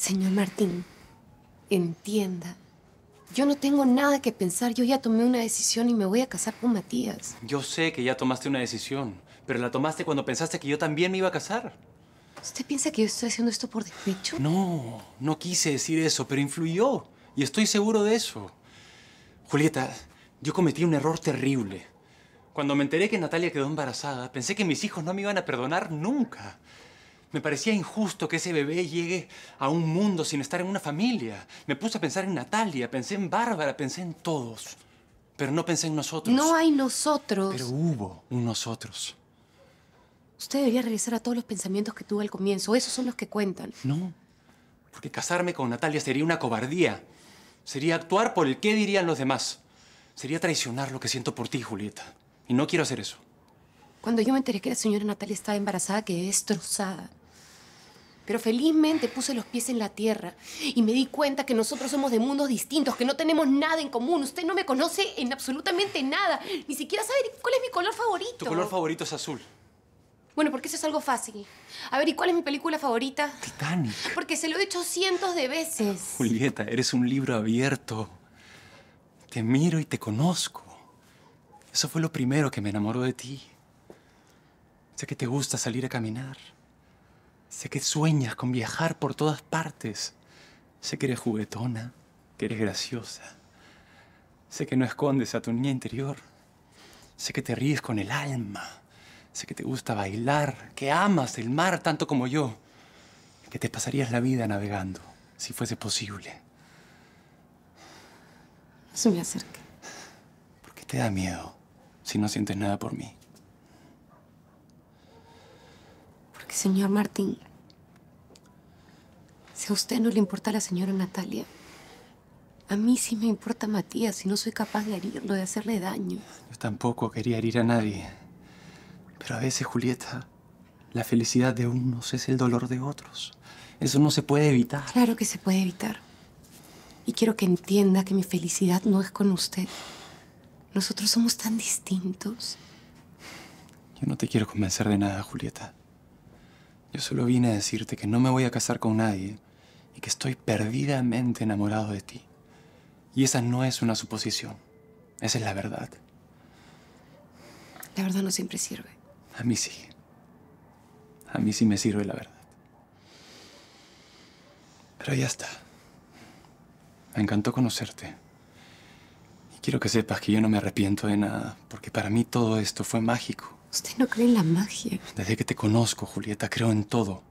Señor Martín, entienda. Yo no tengo nada que pensar. Yo ya tomé una decisión y me voy a casar con Matías. Yo sé que ya tomaste una decisión, pero la tomaste cuando pensaste que yo también me iba a casar. ¿Usted piensa que yo estoy haciendo esto por despecho? No, no quise decir eso, pero influyó. Y estoy seguro de eso. Julieta, yo cometí un error terrible. Cuando me enteré que Natalia quedó embarazada, pensé que mis hijos no me iban a perdonar nunca. Me parecía injusto que ese bebé llegue a un mundo sin estar en una familia. Me puse a pensar en Natalia, pensé en Bárbara, pensé en todos. Pero no pensé en nosotros. No hay nosotros. Pero hubo un nosotros. Usted debería regresar a todos los pensamientos que tuvo al comienzo. Esos son los que cuentan. No, porque casarme con Natalia sería una cobardía. Sería actuar por el qué dirían los demás. Sería traicionar lo que siento por ti, Julieta. Y no quiero hacer eso. Cuando yo me enteré que la señora Natalia estaba embarazada, que destrozada. Pero felizmente puse los pies en la tierra y me di cuenta que nosotros somos de mundos distintos, que no tenemos nada en común. Usted no me conoce en absolutamente nada. Ni siquiera sabe cuál es mi color favorito. Tu color favorito es azul. Bueno, porque eso es algo fácil. A ver, ¿y cuál es mi película favorita? Titanic. Porque se lo he hecho cientos de veces. Julieta, eres un libro abierto. Te miro y te conozco. Eso fue lo primero que me enamoró de ti. Sé que te gusta salir a caminar. Sé que sueñas con viajar por todas partes. Sé que eres juguetona, que eres graciosa. Sé que no escondes a tu niña interior. Sé que te ríes con el alma. Sé que te gusta bailar, que amas el mar tanto como yo. Que te pasarías la vida navegando, si fuese posible. No se me ¿Por qué te da miedo si no sientes nada por mí? Señor Martín, si a usted no le importa la señora Natalia, a mí sí me importa Matías y no soy capaz de herirlo, de hacerle daño. Yo tampoco quería herir a nadie. Pero a veces, Julieta, la felicidad de unos es el dolor de otros. Eso no se puede evitar. Claro que se puede evitar. Y quiero que entienda que mi felicidad no es con usted. Nosotros somos tan distintos. Yo no te quiero convencer de nada, Julieta. Yo solo vine a decirte que no me voy a casar con nadie y que estoy perdidamente enamorado de ti. Y esa no es una suposición. Esa es la verdad. La verdad no siempre sirve. A mí sí. A mí sí me sirve la verdad. Pero ya está. Me encantó conocerte. Y quiero que sepas que yo no me arrepiento de nada, porque para mí todo esto fue mágico. Usted no cree en la magia. Desde que te conozco, Julieta, creo en todo.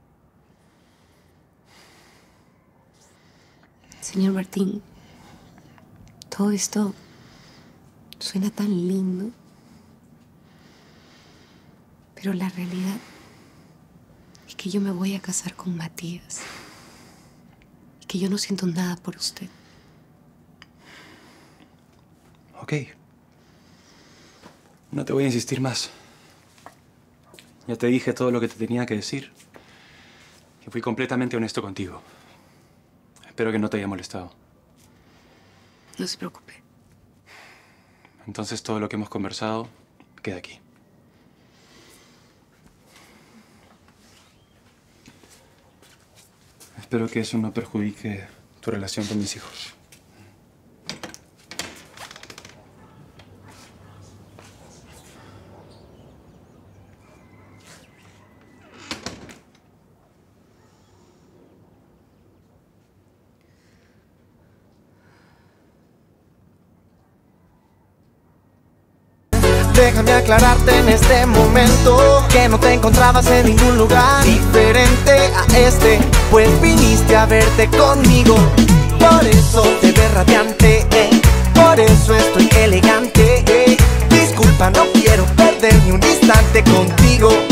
Señor Martín, todo esto suena tan lindo, pero la realidad es que yo me voy a casar con Matías y que yo no siento nada por usted. Ok. No te voy a insistir más. Ya te dije todo lo que te tenía que decir. Y fui completamente honesto contigo. Espero que no te haya molestado. No se preocupe. Entonces todo lo que hemos conversado queda aquí. Espero que eso no perjudique tu relación con mis hijos. Déjame aclararte en este momento que no te encontrabas en ningún lugar diferente a este, pues viniste a verte conmigo. Por eso te ves radiante, eh. por eso estoy elegante. Eh. Disculpa, no quiero perder ni un instante contigo.